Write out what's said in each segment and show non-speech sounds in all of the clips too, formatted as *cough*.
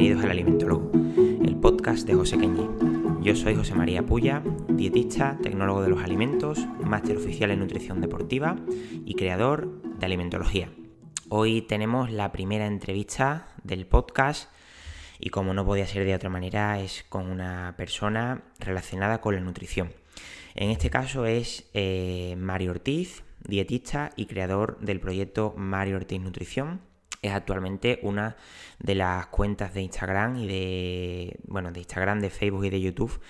bienvenidos al Alimentólogo, el podcast de José Queñi. Yo soy José María Puya, dietista, tecnólogo de los alimentos, máster oficial en nutrición deportiva y creador de alimentología. Hoy tenemos la primera entrevista del podcast y como no podía ser de otra manera es con una persona relacionada con la nutrición. En este caso es eh, Mario Ortiz, dietista y creador del proyecto Mario Ortiz Nutrición es actualmente una de las cuentas de Instagram y de, bueno, de Instagram, de Facebook y de YouTube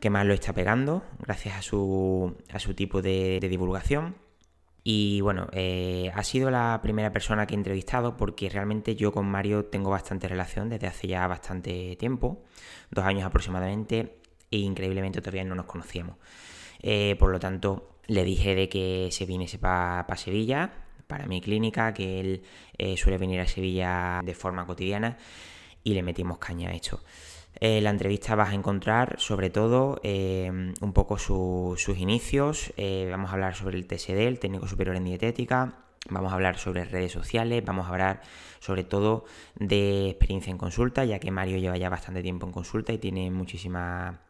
que más lo está pegando gracias a su, tipo de, divulgación. Y bueno, eh, ha sido la primera persona que he entrevistado porque realmente yo con Mario tengo bastante relación desde hace ya bastante tiempo, dos años aproximadamente, e increíblemente todavía no nos conocíamos. Eh, por lo tanto, le dije de que se viniese para Sevilla para mi clínica, que él eh, suele venir a Sevilla de forma cotidiana y le metimos caña a esto. En eh, la entrevista vas a encontrar sobre todo eh, un poco sus inicios, vamos a hablar sobre el TSD, el técnico superior en dietética, vamos a hablar sobre redes sociales, vamos a hablar sobre todo de experiencia en consulta, ya que Mario lleva ya bastante tiempo en consulta y tiene muchísima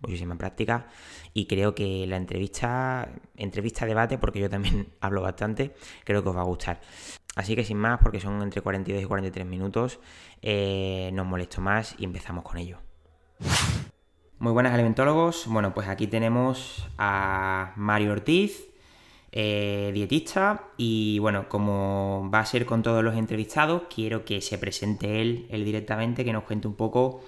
muchísima práctica y creo que la entrevista, entrevista debate, porque yo también *laughs* hablo bastante, creo que os va a gustar. Así que sin más, porque son entre 42 y 43 minutos, eh, no os molesto más y empezamos con ello. Muy buenas alimentólogos, bueno pues aquí tenemos a Mario Ortiz, eh, dietista y bueno, como va a ser con todos los entrevistados, quiero que se presente él, él directamente, que nos cuente un poco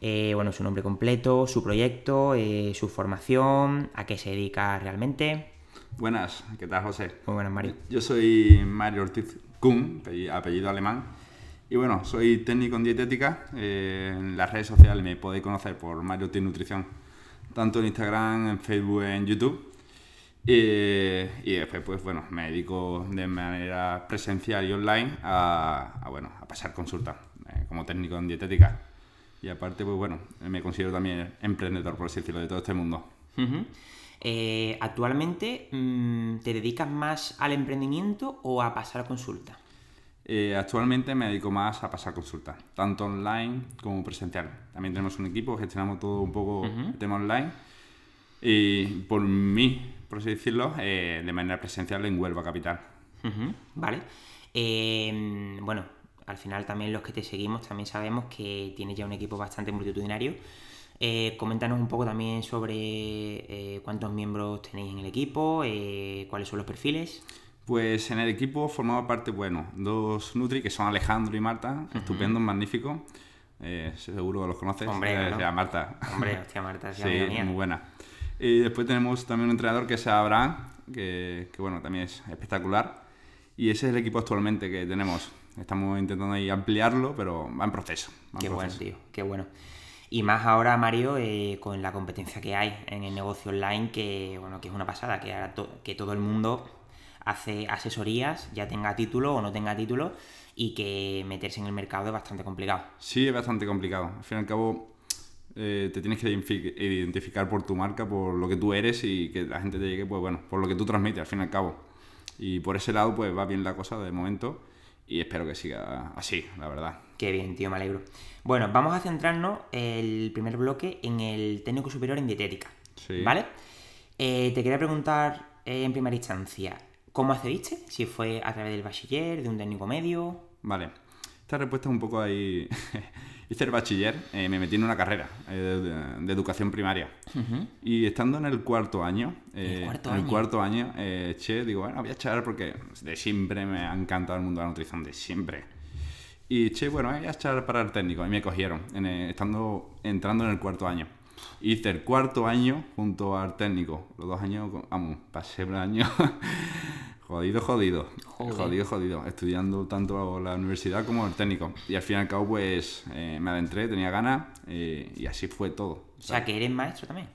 eh, bueno, su nombre completo, su proyecto, eh, su formación, a qué se dedica realmente. Buenas, ¿qué tal José? Muy buenas, Mario. Eh, yo soy Mario Ortiz Kuhn, apellido alemán. Y bueno, soy técnico en dietética. en las redes sociales me podéis conocer por Mario Ortiz Nutrición, tanto en Instagram, en Facebook, en YouTube. y después, pues bueno, me dedico de manera presencial y online a, pasar consultas como técnico en dietética. Y aparte, pues bueno, me considero también emprendedor, por así decirlo, de todo este mundo. Eh, actualmente, mm, ¿te dedicas más al emprendimiento o a pasar consulta? Eh, actualmente me dedico más a pasar consulta, tanto online como presencial. También tenemos un equipo, gestionamos todo un poco el tema online. Y por mí, por así decirlo, eh, de manera presencial en Huelva Capital. Vale. bueno, al final también los que te seguimos también sabemos que tienes ya un equipo bastante multitudinario. Eh, coméntanos un poco también sobre eh, cuántos miembros tenéis en el equipo, eh, cuáles son los perfiles. Pues en el equipo formaba parte, bueno, dos Nutri, que son Alejandro y Marta, Estupendo, magnífico. seguro los conoces. Hombre, Marta. Hombre, hostia, Marta, *laughs* sí, muy buena. Y después tenemos también un entrenador que es Abraham, que, que bueno, también es espectacular. Y ese es el equipo actualmente que tenemos. Estamos intentando ahí ampliarlo, pero va en proceso. qué bueno, tío, qué bueno. Y más ahora, Mario, eh, con la competencia que hay en el negocio online, que bueno, que es una pasada, que ahora que todo el mundo hace asesorías, ya tenga título o no tenga título, y que meterse en el mercado es bastante complicado. Sí, es bastante complicado. Al fin y al cabo, eh, te tienes que identificar por tu marca, por lo que tú eres y que la gente te llegue, pues bueno, por lo que tú transmites, al fin y al cabo. Y por ese lado, pues va bien la cosa de momento y espero que siga así, la verdad. Qué bien, tío, me alegro. Bueno, vamos a centrarnos el primer bloque en el técnico superior en dietética. Sí. ¿Vale? Eh, te quería preguntar eh, en primera instancia, ¿cómo accediste? Si fue a través del bachiller, de un técnico medio. Vale. Esta respuesta es un poco ahí. *laughs* Hice el bachiller, eh, me metí en una carrera eh, de, educación primaria. Y estando en el cuarto año, eh, ¿El cuarto en año? el cuarto año, eh, digo, bueno, voy a echar porque de siempre me ha encantado el mundo de la nutrición, de siempre. Y che, bueno, voy a echar para el técnico. Y me cogieron, estando, entrando en el cuarto año. Hice el cuarto año junto al técnico. Los dos años, vamos, pasé el año *laughs* Jodido, jodido. Jodido, jodido. Estudiando tanto la universidad como el técnico. Y al fin y al cabo, pues eh, me adentré, tenía ganas eh, y así fue todo. O sea, que eres maestro también.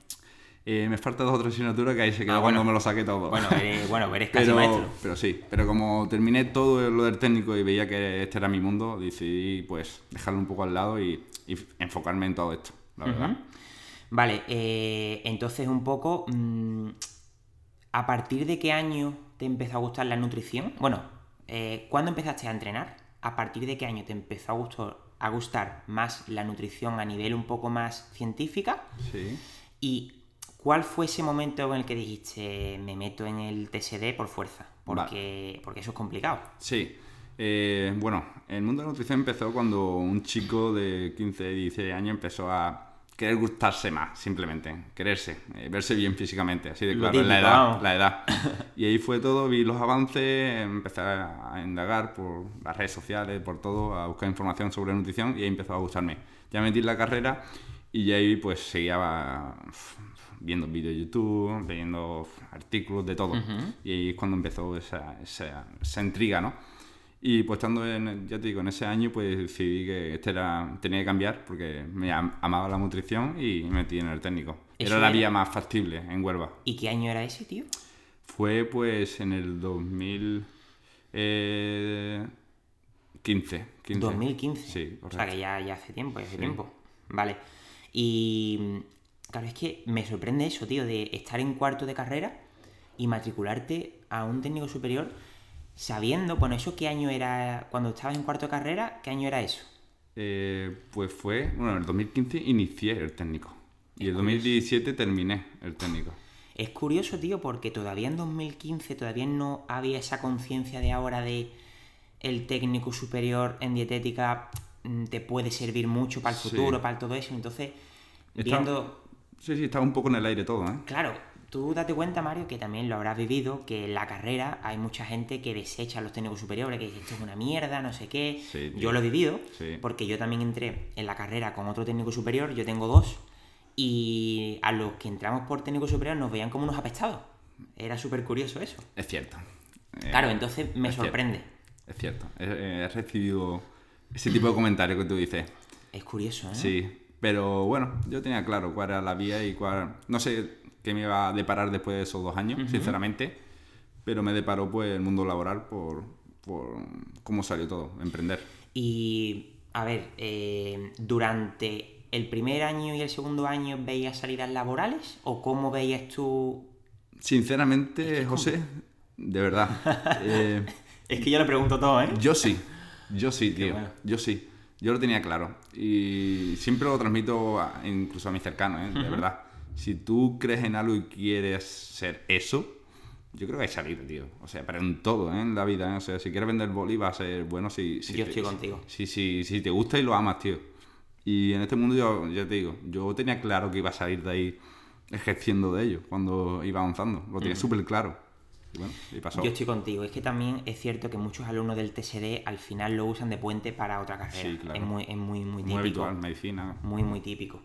Eh, me faltan dos otras tres asignaturas que ahí se quedó ah, cuando me lo saqué todo. Bueno, eres, bueno, eres casi pero, maestro. Pero sí, pero como terminé todo lo del técnico y veía que este era mi mundo, decidí pues dejarlo un poco al lado y, enfocarme en todo esto, la verdad. Vale, entonces un poco, mm, ¿a partir de qué año te empezó a gustar la nutrición? Bueno, eh, ¿cuándo empezaste a entrenar? ¿A partir de qué año te empezó a gustar, más la nutrición a nivel un poco más científica? Sí. ¿Y cuál fue ese momento en el que dijiste, me meto en el TSD por fuerza? Porque, porque eso es complicado. Sí. Eh, bueno, el mundo de la nutrición empezó cuando un chico de 15, 16 años empezó a querer gustarse más, simplemente, quererse, eh, verse bien físicamente, así de claro, la edad, la *laughs* edad. Y ahí fue todo, vi los avances, empecé a indagar por las redes sociales, por todo, a buscar información sobre nutrición y ahí empezó a gustarme. Ya metí la carrera y ahí pues seguía viendo vídeos de YouTube, viendo artículos de todo. Y ahí es cuando empezó esa, esa, esa intriga, ¿no? Y pues estando en, ya te digo, en ese año, pues decidí que este era, tenía que cambiar porque me amaba la nutrición y me metí en el técnico. Era, la vía más factible en Huelva. ¿Y qué año era ese, tío? Fue pues en el 2000... Eh, 15, 2015. Sí, O sea que ya, hace tiempo, ya hace tiempo. Vale. Y claro, es que me sorprende eso, tío, de estar en cuarto de carrera y matricularte a un técnico superior sabiendo, bueno, ¿eso qué año era? Cuando estabas en cuarto carrera, ¿qué año era eso? Eh, pues fue, bueno, en el 2015 inicié el técnico y el 2017 terminé el técnico. Es curioso, tío, porque todavía en 2015 todavía no había esa conciencia de ahora de el técnico superior en dietética mm, te puede servir mucho para el futuro, para todo eso. Entonces, viendo... Sí, sí, estaba un poco en el aire todo, ¿eh? Claro, Tú date cuenta, Mario, que también lo habrás vivido, que en la carrera hay mucha gente que desecha los técnicos superiores, que dice esto es una mierda, no sé qué. yo lo he vivido, porque yo también entré en la carrera con otro técnico superior, yo tengo dos, y a los que entramos por técnico superior nos veían como unos apestados. Era súper curioso eso. Es cierto. Eh, claro, entonces me sorprende. Es cierto. He, recibido ese tipo de comentarios que tú dices. Es curioso, ¿eh? Sí. Pero bueno, yo tenía claro cuál era la vía y cuál. No sé, que me iba a deparar después de esos dos años, sinceramente. Pero me deparó pues el mundo laboral por, cómo salió todo, emprender. Y, a ver, eh, durante el primer año y el segundo año veías salidas laborales o cómo veías tú... Sinceramente, José, de verdad. *laughs* Eh, es que yo le pregunto todo, ¿eh? Yo sí, yo sí, tío, yo sí. Yo lo tenía claro y siempre lo transmito incluso a mis cercanos, ¿eh? de verdad si tú crees en algo y quieres ser eso, yo creo que hay salir, tío. O sea, pero en todo, ¿eh? en la vida. ¿eh? O sea, si quieres vender boli, va a ser bueno si. si yo estoy contigo. Si, sí si, te gusta y lo amas, tío. Y en este mundo, ya te digo, yo tenía claro que iba a salir de ahí ejerciendo de ello cuando iba avanzando. Lo tenía mm. súper claro. Y bueno, y pasó. Yo estoy contigo. Es que también es cierto que muchos alumnos del TSD al final lo usan de puente para otra carrera. Sí, claro. Es muy, es muy, muy típico. Muy habitual, medicina. Muy, muy típico.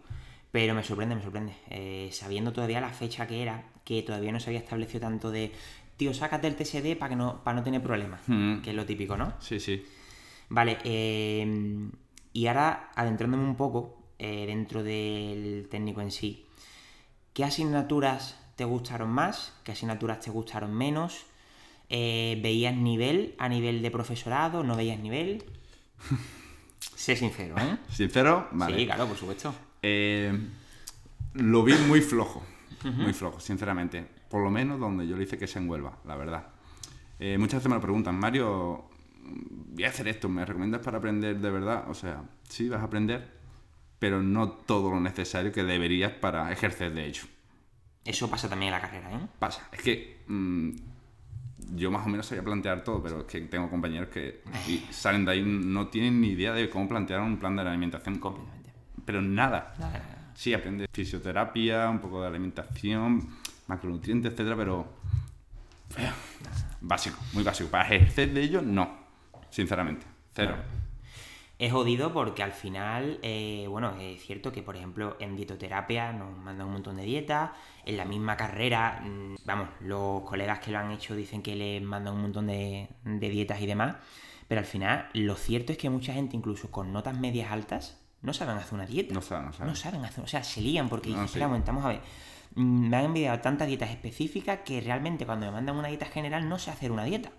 Pero me sorprende, me sorprende. Eh, sabiendo todavía la fecha que era, que todavía no se había establecido tanto de, tío, sácate el TSD para, que no, para no tener problemas, mm. que es lo típico, ¿no? Sí, sí. Vale, em, y ahora adentrándome un poco eh, dentro del técnico en sí, ¿qué asignaturas te gustaron más? ¿Qué asignaturas te gustaron menos? Eh, ¿Veías nivel a nivel de profesorado? ¿No veías nivel? *laughs* sé sincero, ¿eh? ¿Sincero? Vale. Sí, claro, por supuesto. Eh, lo vi muy flojo, muy flojo, sinceramente. Por lo menos donde yo le hice que se envuelva, la verdad. Eh, muchas veces me lo preguntan, Mario, voy a hacer esto, ¿me recomiendas para aprender de verdad? O sea, sí, vas a aprender, pero no todo lo necesario que deberías para ejercer de hecho Eso pasa también en la carrera, ¿eh? Pasa. Es que mm, yo más o menos sabía plantear todo, pero es que tengo compañeros que eh. salen de ahí no tienen ni idea de cómo plantear un plan de alimentación. copia pero nada. Sí, aprendes fisioterapia, un poco de alimentación, macronutrientes, etcétera, pero eh, básico, muy básico. Para ejercer de ello, no, sinceramente, cero. Es jodido porque al final, eh, bueno, es cierto que, por ejemplo, en dietoterapia nos mandan un montón de dietas, en la misma carrera, mm, vamos, los colegas que lo han hecho dicen que les mandan un montón de dietas y demás, pero al final lo cierto es que mucha gente, incluso con notas medias altas, no saben hacer una dieta. No saben, no saben. No saben hacer, o sea, se lían porque si la a ver. Mm, me han enviado tantas dietas específicas que realmente cuando me mandan una dieta general no sé hacer una dieta.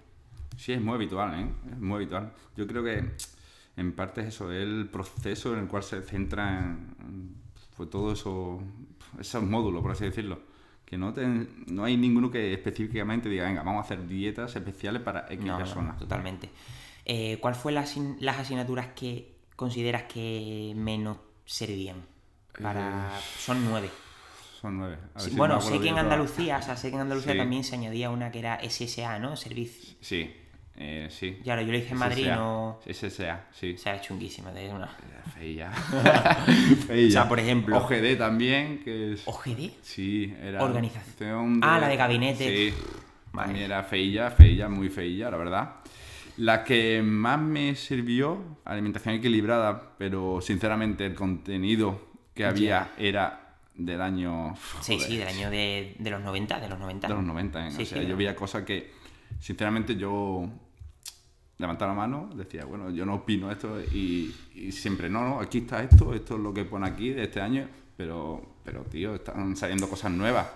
Sí, es muy habitual, ¿eh? Es muy habitual. Yo creo que en parte es eso, el proceso en el cual se centra en, pues, todo eso, esos módulos, por así decirlo. Que no, no hay ninguno que específicamente diga, venga, vamos a hacer dietas especiales para X personas. totalmente. Eh, ¿Cuál fue las asignaturas que consideras que menos servían? Para... Son nueve. Son nueve. bueno, sé que en Andalucía, sé que en Andalucía también se añadía una que era SSA, ¿no? Servicio. Sí. Eh, sí. ahora yo le dije en Madrid no. SSA, sí. O sea, es chunguísima, de una. Feilla. *laughs* Feilla. O sea, por ejemplo. OGD también, que es. ¿OGD? Sí, era. Organización. Ah, la de gabinete. Sí. Vale. era feilla, feilla, muy feilla, la verdad. La que más me sirvió, alimentación equilibrada, pero sinceramente el contenido que había era del año. sí, sí, del año de, los 90, de los 90. De los 90, o sea, yo veía cosas que, sinceramente, yo levantaba la mano, decía, bueno, yo no opino esto y, y, siempre, no, no, aquí está esto, esto es lo que pone aquí de este año, pero, pero tío, están saliendo cosas nuevas.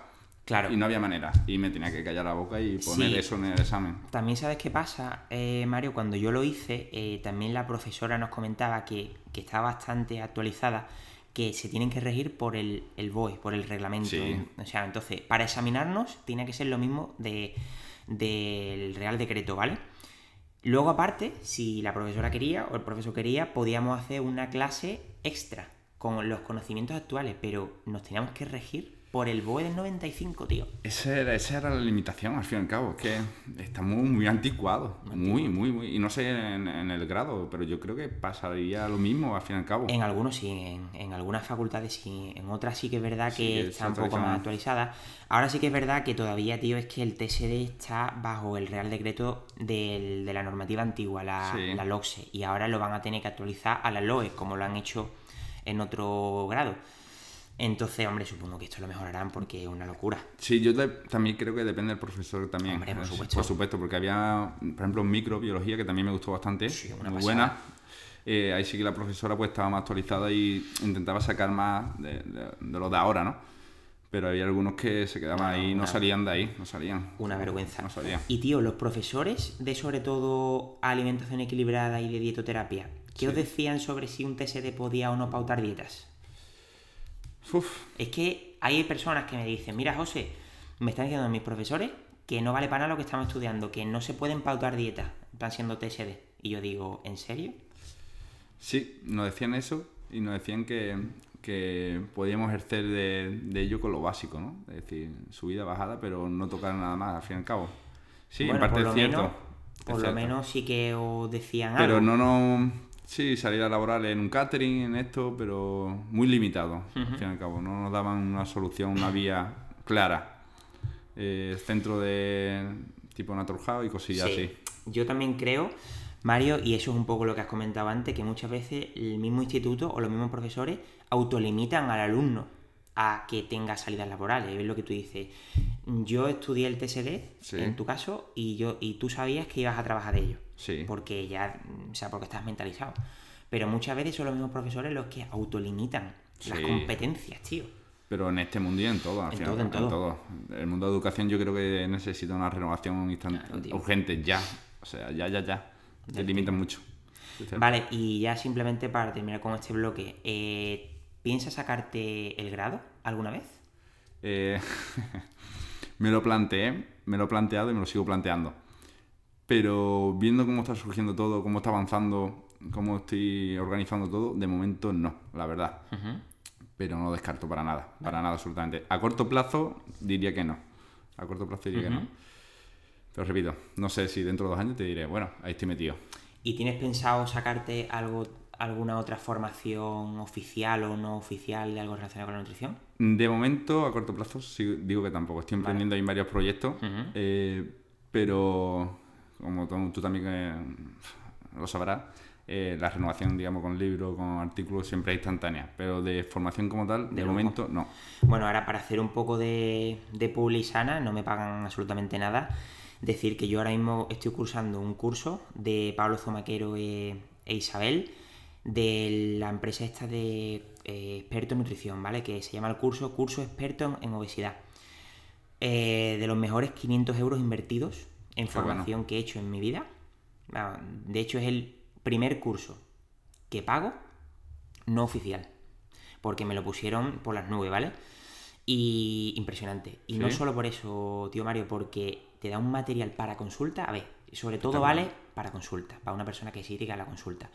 Claro. Y no había manera. Y me tenía que callar la boca y poner eso en el examen. También sabes qué pasa, eh, Mario, cuando yo lo hice, eh, también la profesora nos comentaba que, que está bastante actualizada, que se tienen que regir por el, el BOE, por el reglamento. O sea, entonces, para examinarnos tiene que ser lo mismo del Real Decreto, ¿vale? Luego, aparte, si la profesora quería o el profesor quería, podíamos hacer una clase extra con los conocimientos actuales, pero nos teníamos que regir por el BOE del 95, tío. Ese era, esa era la limitación, al fin y al cabo. Es que está muy, muy anticuado. Muy, muy, muy. Y no sé en, el grado, pero yo creo que pasaría lo mismo, al fin y al cabo. En algunos sí, en, algunas facultades sí. En otras sí que es verdad que está, un poco más actualizada. Ahora sí que es verdad que todavía, tío, es que el TSD está bajo el Real Decreto de la normativa antigua, la, la LOCSE. Y ahora lo van a tener que actualizar a la LOE, como lo han hecho en otro grado. Entonces, hombre, supongo que esto lo mejorarán porque es una locura. Sí, yo también creo que depende del profesor también. por eh, supuesto. Por supuesto, porque había, por ejemplo, microbiología que también me gustó bastante. una muy pues buena. Eh, ahí sí que la profesora pues estaba más actualizada y intentaba sacar más de, de, de lo de ahora, ¿no? Pero había algunos que se quedaban ahí ahí, no salían de ahí, no salían. Una vergüenza. No salían. Y tío, los profesores de sobre todo alimentación equilibrada y de dietoterapia, ¿qué os decían sobre si un TSD podía o no pautar dietas? Es que hay personas que me dicen, mira José, me están diciendo mis profesores que no vale para lo que estamos estudiando, que no se pueden pautar dietas, están siendo TSD. Y yo digo, ¿en serio? Sí, nos decían eso y nos decían que, podíamos ejercer de, ello con lo básico, ¿no? Es decir, subida, bajada, pero no tocar nada más, al fin y al cabo. Sí, en parte es cierto. por lo menos sí que os decían pero algo. Pero no nos Sí, salida laboral en un catering, en esto, pero muy limitado, al fin y al cabo. No nos daban una solución, una vía clara. Eh, centro de tipo naturjado y cosillas así. Yo también creo, Mario, y eso es un poco lo que has comentado antes, que muchas veces el mismo instituto o los mismos profesores autolimitan al alumno a que tenga salidas laborales. Es lo que tú dices. Yo estudié el TSD, en tu caso, y, yo, y tú sabías que ibas a trabajar de ello. Porque ya, mm, o sea, porque estás mentalizado. Pero muchas veces son los mismos profesores los que autolimitan las competencias, tío. Pero en este mundo y en todo, en, todo, en, todo. El mundo de educación yo creo que necesita una renovación urgente, ya. O sea, ya, ya, ya. Te limitan mucho. Vale, y ya simplemente para terminar con este bloque, eh, ¿piensas sacarte el grado alguna vez? Eh, *laughs* me lo planteé, me lo he planteado y me lo sigo planteando. Pero viendo cómo está surgiendo todo, cómo está avanzando, cómo estoy organizando todo, de momento no, la verdad. Pero no descarto para nada, para nada absolutamente. A corto plazo diría que no. A corto plazo diría que no. Pero repito, no sé si dentro de dos años te diré, bueno, ahí estoy metido. ¿Y tienes pensado sacarte algo, alguna otra formación oficial o no oficial de algo relacionado con la nutrición? De momento, a corto plazo, digo que tampoco. Estoy emprendiendo hay ahí varios proyectos, eh, pero como tú también eh, lo sabrás, eh, la renovación, digamos, con libros, con artículos, siempre es instantánea, pero de formación como tal, de, momento, no. Bueno, ahora para hacer un poco de, de publisana, no me pagan absolutamente nada, decir que yo ahora mismo estoy cursando un curso de Pablo Zomaquero e, e, Isabel, de la empresa esta de eh, experto en nutrición, ¿vale? Que se llama el curso Curso Experto en, Obesidad. de los mejores 500 euros invertidos en formación que he hecho en mi vida. Ah, de hecho, es el primer curso que pago no oficial. Porque me lo pusieron por las nubes, ¿vale? Y impresionante. Y no solo por eso, tío Mario, porque te da un material para consulta. A ver, sobre todo vale para consulta, para una persona que sí a la consulta.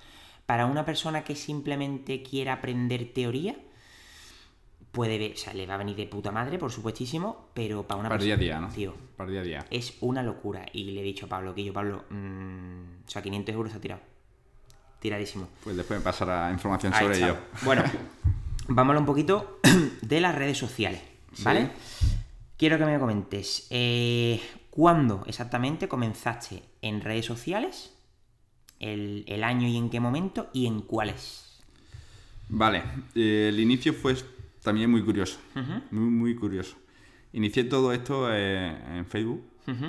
Para una persona que simplemente quiera aprender teoría, puede ver, o sea, le va a venir de puta madre, por supuestísimo, pero para una para día a día, ¿no? a día. Es una locura. Y le he dicho a Pablo que yo, Pablo, mm, o sea, 500 euros ha tirado. Tiradísimo. Pues después me pasará información sobre ello. Bueno, *laughs* vámonos un poquito *clears throat* de las redes sociales, ¿vale? Quiero que me comentes, eh, ¿cuándo exactamente comenzaste en redes sociales? El, año y en qué momento y en cuáles. Vale, el inicio fue también muy curioso, muy, muy curioso. Inicié todo esto eh, en Facebook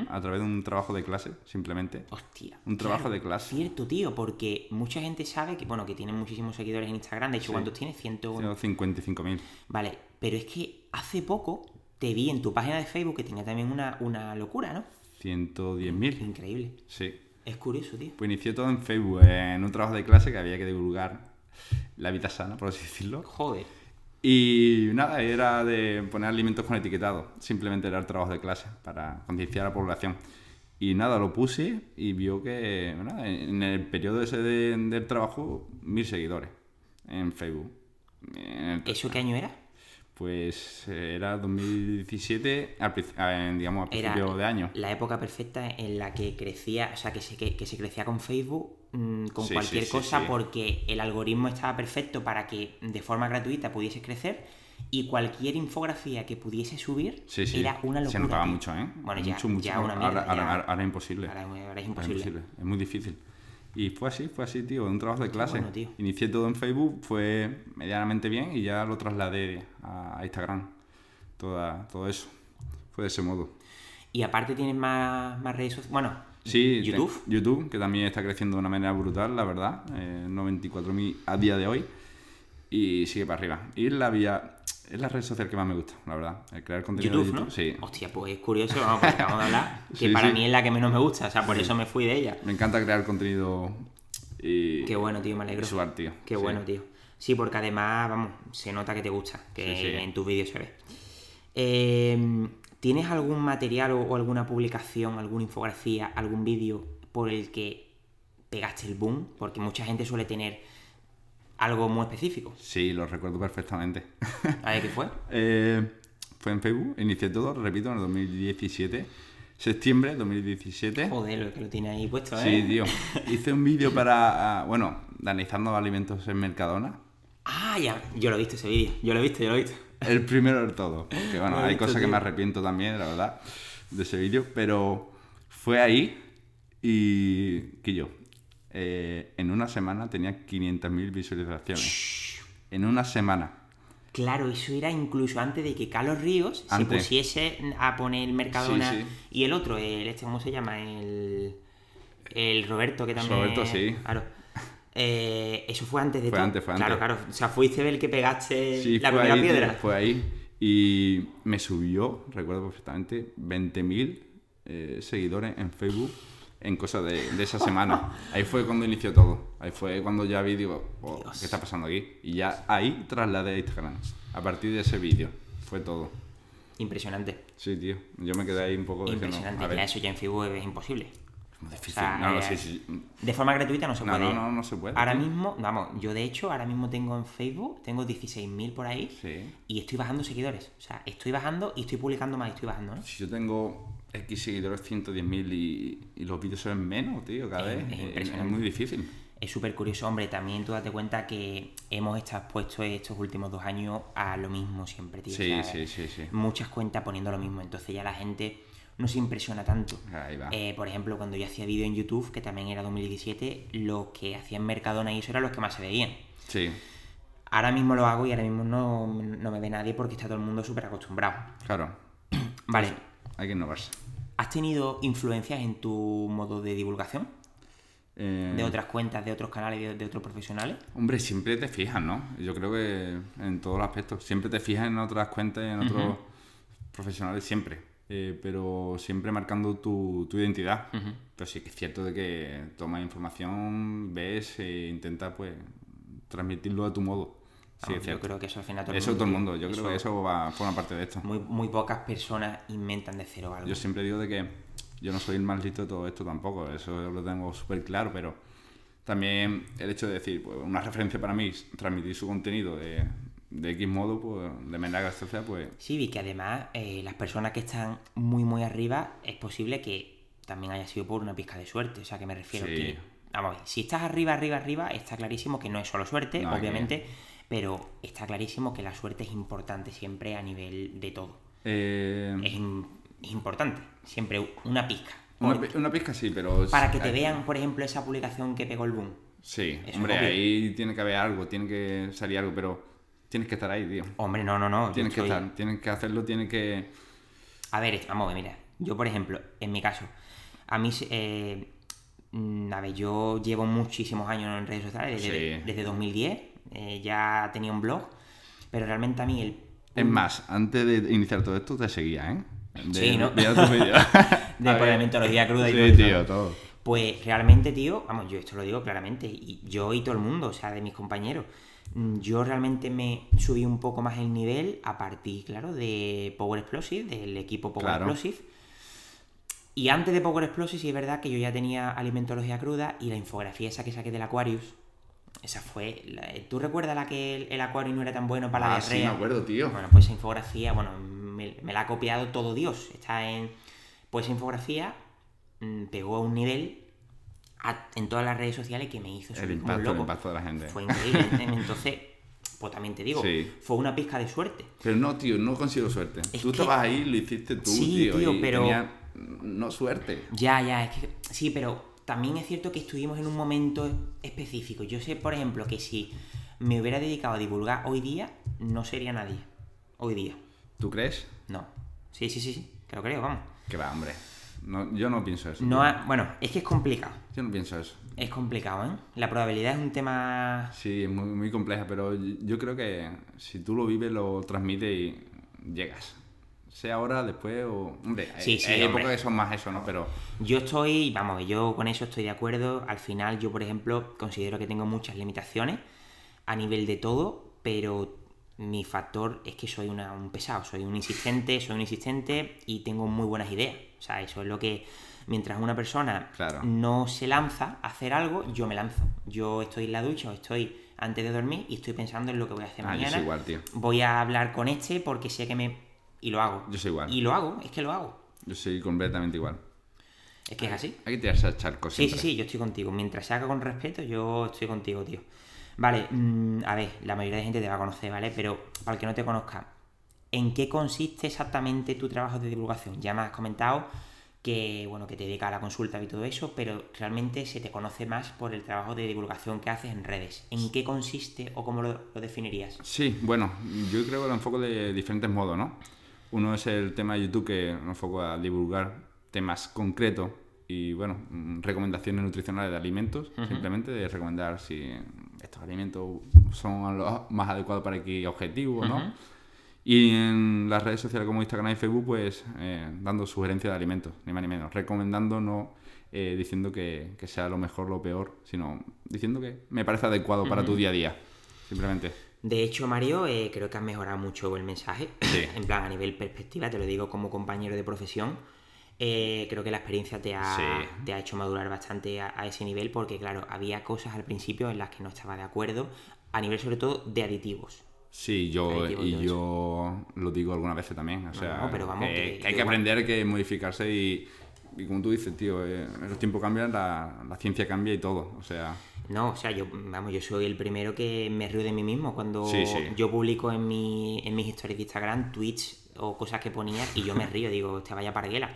a través de un trabajo de clase, simplemente. Hostia. Un trabajo de clase. Cierto, tío, porque mucha gente sabe que, bueno, que tiene muchísimos seguidores en Instagram. De hecho, ¿cuántos tienes? 155.000. Vale, pero es que hace poco te vi en tu página de Facebook que tenía también una, una locura, ¿no? 110.000. Increíble. Sí. Es curioso, tío. Pues inicié todo en Facebook, eh, en un trabajo de clase que había que divulgar la vida sana, por así decirlo. Joder y nada, era de poner alimentos con etiquetado. Simplemente era el trabajo de clase para concienciar a la población. Y nada, lo puse y vio que en el periodo ese del trabajo, mil seguidores en Facebook. ¿Eso qué año era? Pues eh, era 2017, digamos, a principio de año. La época perfecta en la que crecía, o sea, que se, que, se crecía con Facebook, mm, con cualquier cosa, porque el algoritmo estaba perfecto para que de forma gratuita pudiese crecer y cualquier infografía que pudiese subir era una locura. Se notaba mucho, ¿eh? Bueno, ya, Ya ahora, imposible. Ahora, es imposible. Es muy difícil. Y fue así, fue así, tío, un trabajo de clase. Inicié todo en Facebook, fue medianamente bien y ya lo trasladé a Instagram. Toda, todo eso. Fue de ese modo. Y aparte tienes más, más redes sociales. Bueno, sí, YouTube. YouTube, que también está creciendo de una manera brutal, la verdad. Eh, 94.000 a día de hoy. Y sigue para arriba. Y la vía es la red social que más me gusta, la verdad. El crear contenido. YouTube, ¿no? Sí. Hostia, pues es curioso, vamos, pues, a hablar, *laughs* que para mí es la que menos me gusta, o sea, por eso me fui de ella. Me encanta crear contenido y. Qué bueno, tío, me alegro. Subar, tío. Qué bueno, tío. Sí, porque además, vamos, se nota que te gusta, que en tus vídeos se ve. Em, ¿Tienes algún material o alguna publicación, alguna infografía, algún vídeo por el que pegaste el boom? Porque mucha gente suele tener algo muy específico. Sí, lo recuerdo perfectamente. ¿A *laughs* qué fue? Eh, fue en Facebook, inicié todo, repito, en el 2017. Septiembre 2017. Joder, lo que lo tiene ahí puesto, ¿eh? Sí, tío. *laughs* Hice un vídeo para, ah, bueno, danizando alimentos en Mercadona. Ah, ya. Yo lo he visto ese vídeo. Yo lo he visto, yo lo he visto. El primero del todo. Que bueno, *laughs* hay cosas que me arrepiento también, la verdad, de ese vídeo. Pero fue ahí y qué yo eh, en una semana tenía 500.000 visualizaciones. En una semana. Claro, eso era incluso antes de que Carlos Ríos se pusiese a poner el Mercadona y el otro, el este, ¿cómo se llama? El, Roberto, que también. Roberto, sí. Claro. Eh, eso fue antes de claro, Claro, O sea, fuiste el que pegaste la primera piedra. Fue ahí. Y me subió, recuerdo perfectamente, 20.000 eh, seguidores en Facebook en cosa de, esa semana. Ahí fue cuando inició todo. Ahí fue cuando ya vi, digo, oh, ¿qué está pasando aquí? Y ya ahí trasladé a Instagram. A partir de ese vídeo. Fue todo. Impresionante. Sí, tío. Yo me quedé ahí un poco... Impresionante. ya eso ya en Facebook es imposible. Es difícil. no, no, sí, De forma gratuita no se puede. No, no, no se puede. Ahora mismo, vamos, yo de hecho ahora mismo tengo en Facebook, tengo 16.000 por ahí sí. y estoy bajando seguidores. O sea, estoy bajando y estoy publicando más y estoy bajando. Si yo tengo X seguidores, 110.000 y, los vídeos son menos, tío, cada vez. Es, muy difícil. Es súper curioso, hombre. También tú date cuenta que hemos estado expuestos estos últimos dos años a lo mismo siempre, tío. Sí, sí, sí, sí. Muchas cuentas poniendo lo mismo. Entonces ya la gente no se impresiona tanto. Eh, por ejemplo, cuando yo hacía vídeo en YouTube, que también era 2017, lo que hacían Mercadona y eso eran los que más se veían. Sí. Ahora mismo lo hago y ahora mismo no, no me ve nadie porque está todo el mundo súper acostumbrado. Claro. Vale hay que innovarse. ¿Has tenido influencias en tu modo de divulgación? Eh, ¿De otras cuentas, de otros canales, de, otros profesionales? Hombre, siempre te fijas, ¿no? Yo creo que en todos los aspectos. Siempre te fijas en otras cuentas y en otros profesionales, siempre. Eh, pero siempre marcando tu, identidad. Pero sí que es cierto de que tomas información, ves e intenta pues, transmitirlo a tu modo. Ah, yo creo que eso al final todo Eso todo el mundo, yo creo que eso va, forma parte de esto. Muy, muy pocas personas inventan de cero algo. Yo siempre digo de que yo no soy el más de todo esto tampoco, eso lo tengo súper claro, pero también el hecho de decir, pues, una referencia para mí, transmitir su contenido de, de X modo, pues de manera sea pues... Sí, y que además eh, las personas que están muy, muy arriba, es posible que también haya sido por una pizca de suerte, o sea, que me refiero a que... Vamos a ver, si estás arriba, arriba, arriba, está clarísimo que no es solo suerte, obviamente pero está clarísimo que la suerte es importante siempre a nivel de todo. Eh, es, importante, siempre una pizca. Una, pizca sí, pero... Para que te vean, por ejemplo, esa publicación que pegó el boom. Sí, hombre, ahí tiene que haber algo, tiene que salir algo, pero tienes que estar ahí, tío. Hombre, no, no, no. Tienes que estar, tienes que hacerlo, tienes que... A ver, vamos a ver, mira, yo por ejemplo, en mi caso, a mí... Eh, mm, a ver, yo llevo muchísimos años en redes sociales, desde 2010, eh, ya tenía un blog, pero realmente a mí el... Es más, antes de iniciar todo esto te seguía, ¿eh? sí, ¿no? De, *laughs* de, *laughs* cruda y todo. tío, todo. Pues realmente, tío, vamos, yo esto lo digo claramente, y yo y todo el mundo, o sea, de mis compañeros, mm, yo realmente me subí un poco más el nivel a partir, claro, de Power Explosive, del equipo Power Explosive. Y antes de Power Explosive, sí es verdad que yo ya tenía alimentología cruda y la infografía esa que saqué del Aquarius, esa fue. Eh, ¿Tú recuerdas la que el, acuario no era tan bueno para ah, la ah, Sí, me acuerdo, tío. Bueno, pues esa infografía, bueno, me, la ha copiado todo Dios. Está en. Pues esa infografía mm, pegó a un nivel en todas las redes sociales que me hizo el impacto, el impacto de la gente. Fue increíble. *laughs* Entonces, pues también te digo, fue una pizca de suerte. Pero no, tío, no consigo suerte. tú estabas ahí, lo hiciste tú, sí, tío. pero. no suerte. Ya, ya, es que. Sí, pero también es cierto que estuvimos en un momento específico. Yo sé, por ejemplo, que si me hubiera dedicado a divulgar hoy día, no sería nadie. Hoy día. ¿Tú crees? No. Sí, sí, sí, sí. Que lo creo, vamos. Que va, hombre. No, yo no pienso eso. No, bueno, es que es complicado. Yo no pienso eso. Es complicado, ¿eh? La probabilidad es un tema... Sí, es muy, muy compleja, pero yo creo que si tú lo vives, lo transmites y llegas sea ahora, después o... Hombre, sí, sí, hay poco de son más eso, ¿no? Pero... Yo estoy, vamos, yo con eso estoy de acuerdo. Al final yo, por ejemplo, considero que tengo muchas limitaciones a nivel de todo, pero mi factor es que soy un pesado, soy un insistente, soy un insistente y tengo muy buenas ideas. O sea, eso es lo que mientras una persona no se lanza a hacer algo, yo me lanzo. Yo estoy en la ducha o estoy antes de dormir y estoy pensando en lo que voy a hacer ah, mañana. Es igual, tío. Voy a hablar con este porque sé que me y lo hago. Yo soy igual. Y lo hago, es que lo hago. Yo soy completamente igual. Es que es así. Hay que tirarse a echar siempre. Sí, sí, sí, yo estoy contigo. Mientras se haga con respeto, yo estoy contigo, tío. Vale, mm, a ver, la mayoría de gente te va a conocer, ¿vale? Pero para el que no te conozca, ¿en qué consiste exactamente tu trabajo de divulgación? Ya me has comentado que, bueno, que te dedica a la consulta y todo eso, pero realmente se te conoce más por el trabajo de divulgación que haces en redes. ¿En qué consiste o cómo lo definirías? Sí, bueno, yo creo que lo enfoco de diferentes modos, ¿no? Uno es el tema de YouTube que nos foco a divulgar temas concretos y, bueno, mm, recomendaciones nutricionales de alimentos, simplemente de recomendar si estos alimentos son los más adecuados para qué objetivo, ¿no? Y en las redes sociales como Instagram y Facebook, pues eh, dando sugerencias de alimentos, ni más ni menos. Recomendando, no eh, diciendo que, sea lo mejor, o lo peor, sino diciendo que me parece adecuado para tu día a día, simplemente. De hecho, Mario, eh, creo que has mejorado mucho el mensaje. *laughs* en plan, a nivel perspectiva, te lo digo como compañero de profesión. Eh, creo que la experiencia te ha, te ha hecho madurar bastante a, ese nivel porque, claro, había cosas al principio en las que no estaba de acuerdo, a nivel sobre todo de aditivos. Sí, yo, y yo lo digo algunas veces también. O sea, pero vamos, que, hay que aprender que modificarse y, y como tú dices, tío, eh, los tiempos cambian, la, la ciencia cambia y todo. O sea. No, o sea, yo, vamos, yo soy el primero que me río de mí mismo cuando yo publico en, mi, en mis historias de Instagram, tweets o cosas que ponía y yo me río, digo, te vaya parguela.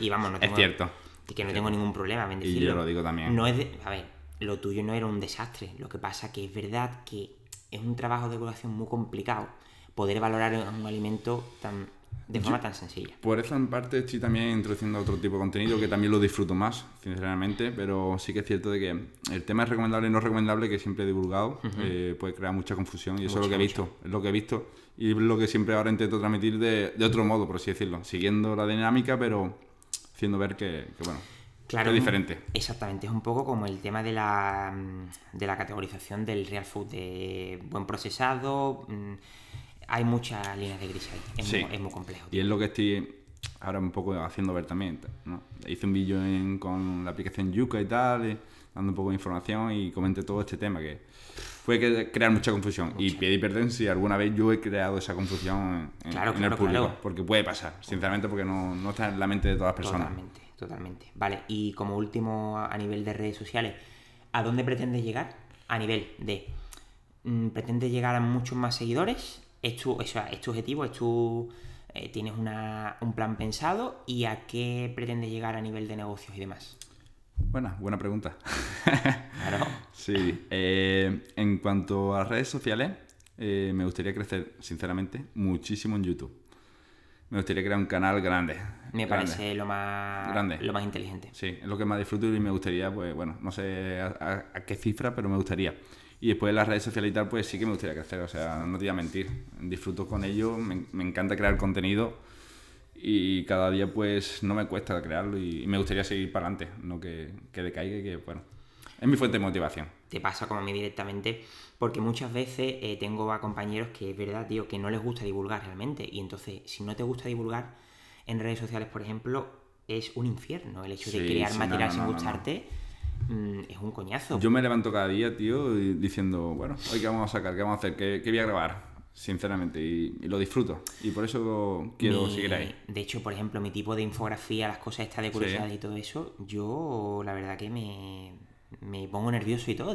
Y vamos, no tengo... Es cierto. Y que no tengo ningún problema en yo lo digo también. No es a ver, lo tuyo no era un desastre. Lo que pasa que es verdad que es un trabajo de evaluación muy complicado poder valorar un alimento tan de forma tan sencilla. Por esa parte estoy también introduciendo otro tipo de contenido que también lo disfruto más, sinceramente, pero sí que es cierto de que el tema es recomendable y no recomendable que siempre he divulgado, eh, puede crear mucha confusión y eso es lo que he visto, es lo que he visto y es lo que siempre ahora intento transmitir de, otro modo, por así decirlo, siguiendo la dinámica, pero haciendo ver que, bueno. Claro, es diferente. Exactamente, es un poco como el tema de la, mm, de la categorización del real food, de buen procesado, mm, hay muchas líneas de gris ahí. Es, muy, complejo. Y es lo que estoy ahora un poco haciendo ver también. Hice un vídeo con la aplicación Yuka y tal, dando un poco de información y comenté todo este tema que puede crear mucha confusión. Y pedí perdón si alguna vez yo he creado esa confusión en, el público. Porque puede pasar, sinceramente, porque no, no, está en la mente de todas las personas. Totalmente, totalmente. Vale, y como último a nivel de redes sociales, ¿a dónde pretendes llegar? A nivel de... Mm, ¿Pretendes llegar a muchos más seguidores? es tu, objetivo, eh, tienes una, un plan pensado y a qué pretendes llegar a nivel de negocios y demás. Buena, buena pregunta. *laughs* claro. Sí. Eh, en cuanto a redes sociales, eh, me gustaría crecer, sinceramente, muchísimo en YouTube. Me gustaría crear un canal grande. Me parece lo más, grande. lo más inteligente. Sí, es lo que más disfruto y me gustaría, pues bueno, no sé a qué cifra, pero me gustaría. Y después las redes sociales y tal, pues sí que me gustaría crecer, o sea, no te voy a mentir. Disfruto con ello, me, encanta crear contenido y cada día pues no me cuesta crearlo y, me gustaría seguir para adelante, no que, que decaiga y que, bueno, es mi fuente de motivación. Te pasa como a mí directamente, porque muchas veces eh, tengo a compañeros que es verdad, tío, que no les gusta divulgar realmente. Y entonces, si no te gusta divulgar en redes sociales, por ejemplo, es un infierno el hecho de crear material sin gustarte Mm, es un coñazo. Yo me levanto cada día, tío, diciendo, bueno, hoy qué vamos a sacar, qué vamos a hacer, qué, voy a grabar, sinceramente, y, lo disfruto. Y por eso quiero seguir ahí. De hecho, por ejemplo, mi tipo de infografía, las cosas estas de curiosidad y todo eso, yo la verdad que me, me pongo nervioso y todo,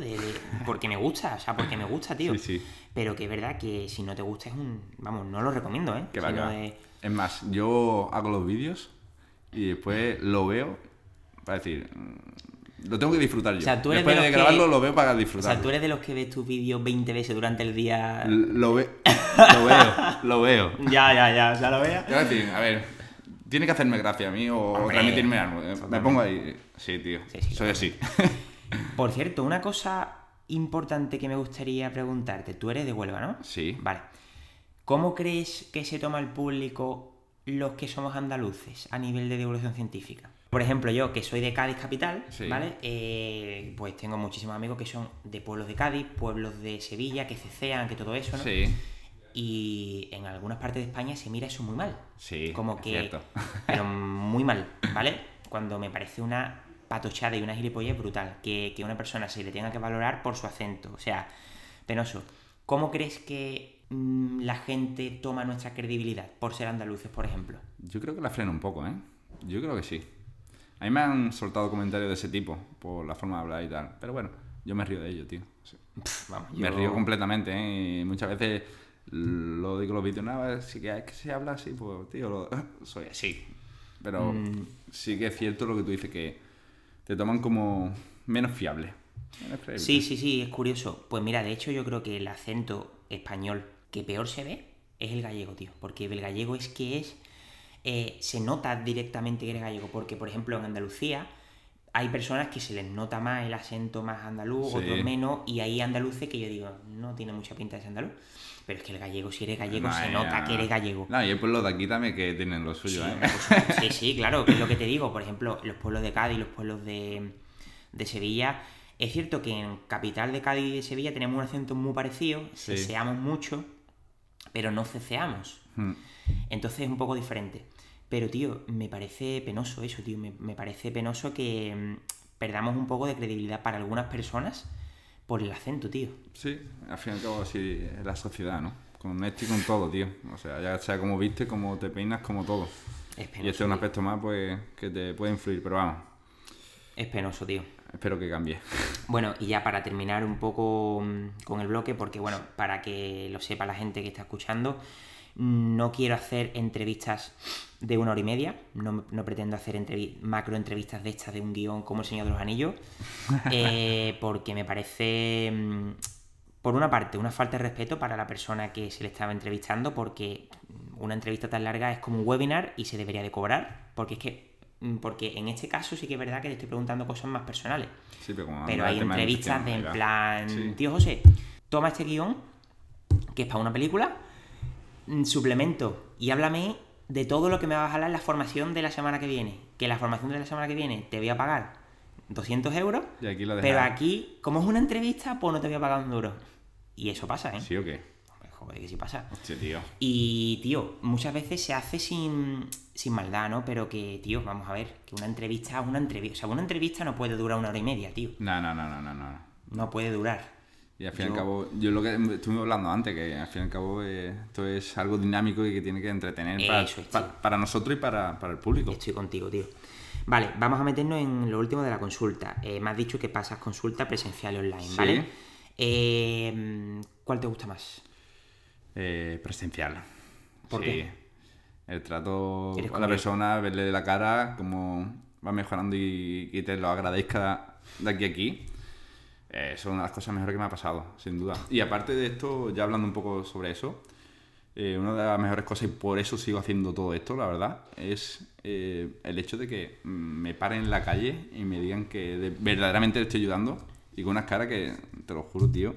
porque me gusta, o sea, porque me gusta, tío. Sí, sí. Pero que es verdad que si no te gusta es un... Vamos, no lo recomiendo, ¿eh? Que Es más, yo hago los vídeos y después lo veo para decir, lo tengo que disfrutar yo. O sea, tú eres Después de, grabarlo lo veo para disfrutar. O sea, tú eres de los que ves tus vídeos 20 veces durante el día. lo, ve... *laughs* lo veo, lo veo. ya, ya, ya, ya lo veo. a ver, tiene que hacerme gracia a mí o remitirme transmitirme algo. Me pongo ahí. Sí, tío. soy así. *laughs* Por cierto, una cosa importante que me gustaría preguntarte. Tú eres de Huelva, ¿no? Sí. Vale. ¿Cómo crees que se toma el público los que somos andaluces a nivel de devolución científica? Por ejemplo, yo que soy de Cádiz capital, ¿vale? Eh, pues tengo muchísimos amigos que son de pueblos de Cádiz, pueblos de Sevilla, que cecean, que todo eso, ¿no? Sí. Y en algunas partes de España se mira eso muy mal. Sí. Como que. Cierto. *laughs* Pero *laughs* muy mal, ¿vale? Cuando me parece una patochada y una gilipollez brutal. Que, que una persona se le tenga que valorar por su acento. O sea, penoso. ¿Cómo crees que mm, la gente toma nuestra credibilidad por ser andaluces, por ejemplo? Yo creo que la frena un poco, ¿eh? Yo creo que sí. A mí me han soltado comentarios de ese tipo por la forma de hablar y tal. Pero bueno, yo me río de ello, tío. Me río completamente, ¿eh? Y muchas veces lo digo los vídeos, nada, si que, es que se habla así, pues, tío, *laughs* soy así. Pero mm. sí que es cierto lo que tú dices, que te toman como Menos fiable. Sí, sí, sí, es curioso. Pues mira, de hecho yo creo que el acento español que peor se ve es el gallego, tío. Porque el gallego es que es eh, se nota directamente que eres gallego, porque por ejemplo en Andalucía hay personas que se les nota más el acento más andaluz, otros menos, y hay andaluces que yo digo, no tiene mucha pinta de ser andaluz. Pero es que el gallego, si eres gallego, se nota que eres gallego. No, y hay pueblos de aquí también que tienen lo suyo, sí, ¿eh? sí, claro, es lo que te digo. Por ejemplo, los pueblos de Cádiz, los pueblos de, Sevilla. Es cierto que en capital de Cádiz y de Sevilla tenemos un acento muy parecido, sí. mucho, pero no ceseamos hmm. Entonces es un poco diferente. Pero, tío, me parece penoso eso, tío. Me, parece penoso que mm, perdamos un poco de credibilidad para algunas personas por el acento, tío. Sí, al fin y al cabo así es la sociedad, ¿no? Con esto y con todo, tío. O sea, ya sea como viste, como te peinas, como todo. Es penoso, y este es un aspecto más pues, que te puede influir, pero vamos. Es penoso, tío. Espero que cambie. *laughs* Bueno, y ya para terminar un poco mm, con el bloque, porque bueno, para que lo sepa la gente que está escuchando, no quiero hacer entrevistas de una hora y media. No, no pretendo hacer macro entrevistas de estas de un guión como El Señor de los Anillos. *laughs* Eh, porque me parece, mm, por una parte, una falta de respeto para la persona que se le estaba entrevistando, porque una entrevista tan larga es como un webinar y se debería de cobrar. Porque es que mm, porque en este caso sí que es verdad que le estoy preguntando cosas más personales. pero, hay entrevistas de en plan, tío José, toma este guión, que es para una película, suplemento y háblame de todo lo que me vas a hablar en la formación de la semana que viene. Que la formación de la semana que viene te voy a pagar 200 euros, pero aquí, como es una entrevista, pues no te voy a pagar un duro. Y eso pasa, ¿eh? ¿Sí o qué? joder, que sí pasa. tío. Y, tío, muchas veces se hace sin, maldad, ¿no? Pero que, tío, vamos a ver, que una entrevista, una entrevista, o sea, una entrevista no puede durar una hora y media, tío. No, no, no, no, no, no. No puede durar. Y al fin y al cabo, yo lo que estuve hablando antes, que al fin y al cabo eh, esto es algo dinámico y que tiene que entretener para, nosotros y para, el público. Estoy contigo, tío. Vale, vamos a meternos en lo último de la consulta. Eh, me has dicho que pasas consulta presencial online, ¿vale? Eh, ¿Cuál te gusta más? Eh, presencial. ¿Por qué? El trato con la persona, verle de la cara, cómo va mejorando y te lo agradezca de aquí a aquí es eh, una de las cosas mejores que me ha pasado, sin duda. Y aparte de esto, ya hablando un poco sobre eso, eh, una de las mejores cosas, y por eso sigo haciendo todo esto, la verdad, es eh, el hecho de que mm, me paren en la calle y me digan que verdaderamente le estoy ayudando y con unas caras que, te lo juro, tío,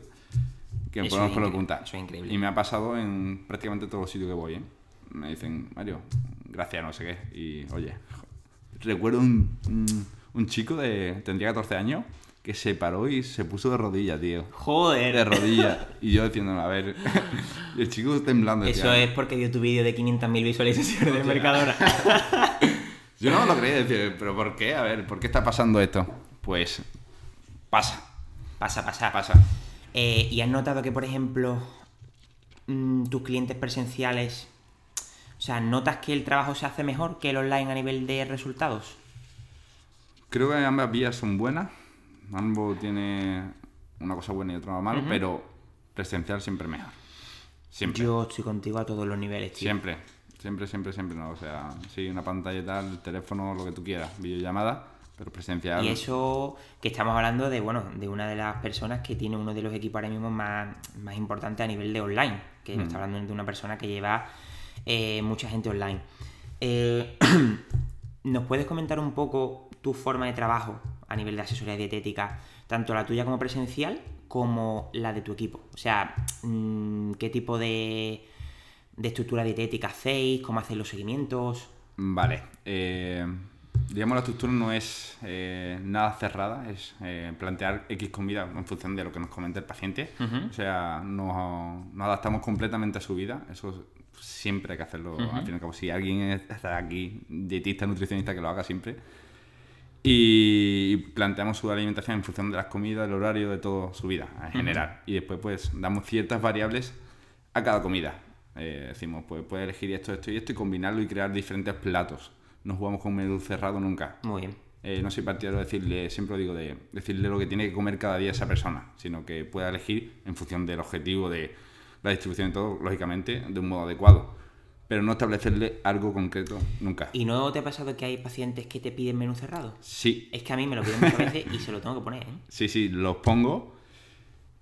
que me ponemos por punta. es increíble. Y me ha pasado en prácticamente todos los sitios que voy, Me dicen, Mario, gracias, no sé qué. Y, oye, recuerdo un, un, mm, un chico de, tendría 14 años que se paró y se puso de rodillas, tío. Joder. De rodilla. Y yo diciendo, a ver, *laughs* el chico temblando. Eso es porque dio tu vídeo de 500.000 visualizaciones de mercadora. *laughs* yo no lo creía, decir, pero ¿por qué? A ver, ¿por qué está pasando esto? Pues pasa. Pasa, pasa. Pasa. Eh, ¿Y has notado que, por ejemplo, mm, tus clientes presenciales, o sea, notas que el trabajo se hace mejor que el online a nivel de resultados? Creo que ambas vías son buenas Mambo tiene una cosa buena y otra mala, pero presencial siempre mejor. Siempre. Yo estoy contigo a todos los niveles, tío. Siempre, siempre, siempre, siempre. No. O sea, sí, una pantalla y tal, teléfono, lo que tú quieras, videollamada, pero presencial. Y eso que estamos hablando de, bueno, de una de las personas que tiene uno de los equipos ahora más, importantes a nivel de online, que mm. está hablando de una persona que lleva eh, mucha gente online. Eh, *clears throat* ¿Nos puedes comentar un poco tu forma de trabajo? a nivel de asesoría dietética, tanto la tuya como presencial, como la de tu equipo. O sea, mm, qué tipo de, estructura dietética hacéis, cómo hacéis los seguimientos. Vale. Eh, digamos, la estructura no es eh, nada cerrada, es eh, plantear X comida en función de lo que nos comenta el paciente. O sea, nos, adaptamos completamente a su vida. Eso siempre hay que hacerlo. Al fin y si alguien está aquí, dietista, nutricionista, que lo haga siempre y planteamos su alimentación en función de las comidas, el horario, de toda su vida en general. Y después pues damos ciertas variables a cada comida. Eh, decimos, pues puede elegir esto, esto y esto y combinarlo y crear diferentes platos. No jugamos con menú cerrado nunca. Muy bien. Eh, no soy partidario de decirle, siempre lo digo, de decirle lo que tiene que comer cada día esa persona, sino que pueda elegir en función del objetivo de la distribución y todo, lógicamente, de un modo adecuado pero no establecerle algo concreto nunca. ¿Y no te ha pasado que hay pacientes que te piden menú cerrado? Sí. Es que a mí me lo piden muchas veces y se lo tengo que poner. ¿eh? Sí, sí, los pongo,